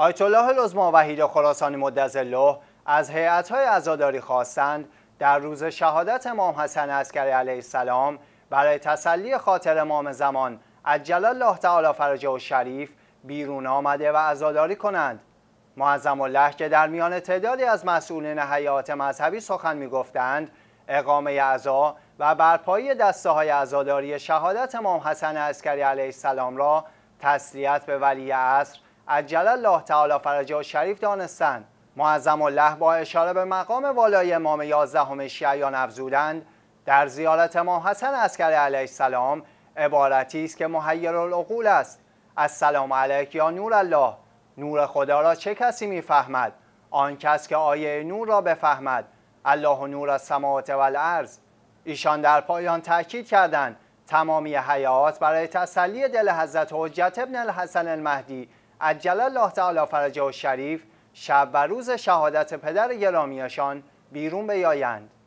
آیت الله العظما وحید خراسانی الله از های عزاداری خواستند در روز شهادت امام حسن عسکری علیه السلام برای تسلی خاطر امام زمان عجل الله تعالی فرجه و شریف بیرون آمده و عزاداری کنند معظم الله که در میان تعدادی از مسئولین حیات مذهبی سخن میگفتند اقامه اعضا و برپایی دسته های عزاداری شهادت امام حسن عسکری علیه السلام را تسلیت به ولی عصر عجل الله تعالی فرجه و شریف دانستند معظم الله با اشاره به مقام والای امام یازدهم شیعیان افزودند در زیارت ما حسن عسکری علیه السلام عبارتی است که محیر العقول است سلام علیک یا نور الله نور خدا را چه کسی میفهمد آن کس که آیه نور را بفهمد الله و نور السماوات و ایشان در پایان تاکید کردند تمامی حیات برای تسلی دل حضرت حجت ابن الحسن المهدی عجل الله تعالی فرجه و شریف شب و روز شهادت پدر گرامیشان بیرون بیایند